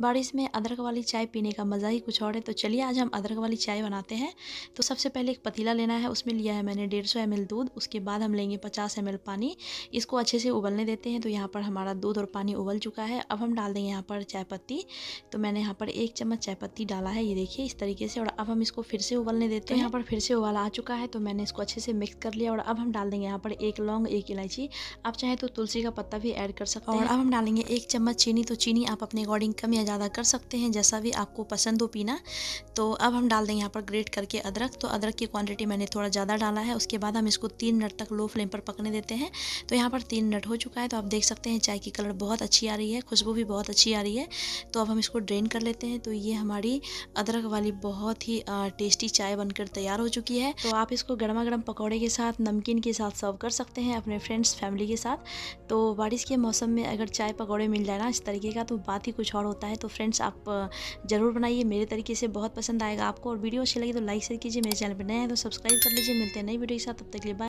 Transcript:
बारिश में अदरक वाली चाय पीने का मज़ा ही कुछ और है तो चलिए आज हम अदरक वाली चाय बनाते हैं तो सबसे पहले एक पतीला लेना है उसमें लिया है मैंने डेढ़ सौ दूध उसके बाद हम लेंगे पचास एम पानी इसको अच्छे से उबलने देते हैं तो यहाँ पर हमारा दूध और पानी उबल चुका है अब हम डाल देंगे यहाँ पर चाय पत्ती तो मैंने यहाँ पर एक चम्मच चाय पत्ती डाला है ये देखिए इस तरीके से और अब हम इसको फिर से उबलने देते तो हैं यहाँ पर फिर से उबाल आ चुका है तो मैंने इसको अच्छे से मिक्स कर लिया और अब हम डाल देंगे यहाँ पर एक लौंग एक इलायची आप चाहें तो तुलसी का पत्ता भी ऐड कर सकते हैं और अब हम डालेंगे एक चम्मच चीनी तो चीनी आप अपने अकॉर्डिंग कम या या ज़्यादा कर सकते हैं जैसा भी आपको पसंद हो पीना तो अब हम डाल दें यहाँ पर ग्रेट करके अदरक तो अदरक की क्वांटिटी मैंने थोड़ा ज़्यादा डाला है उसके बाद हम इसको तीन मिनट तक लो फ्लेम पर पकने देते हैं तो यहाँ पर तीन मिनट हो चुका है तो आप देख सकते हैं चाय की कलर बहुत अच्छी आ रही है खुशबू भी बहुत अच्छी आ रही है तो अब हम इसको ड्रेन कर लेते हैं तो ये हमारी अदरक वाली बहुत ही टेस्टी चाय बनकर तैयार हो चुकी है तो आप इसको गर्मा गर्म पकौड़े के साथ नमकीन के साथ सर्व कर सकते हैं अपने फ्रेंड्स फैमिली के साथ तो बारिश के मौसम में अगर चाय पकौड़े मिल जाए ना इस तरीके का तो बात ही कुछ और होता है है तो फ्रेंड्स आप ज़रूर बनाइए मेरे तरीके से बहुत पसंद आएगा आपको और वीडियो अच्छी लगी तो लाइक शेयर कीजिए मेरे चैनल पर नए हैं तो सब्सक्राइब कर लीजिए मिलते हैं नई वीडियो के साथ तब तक के लिए बाय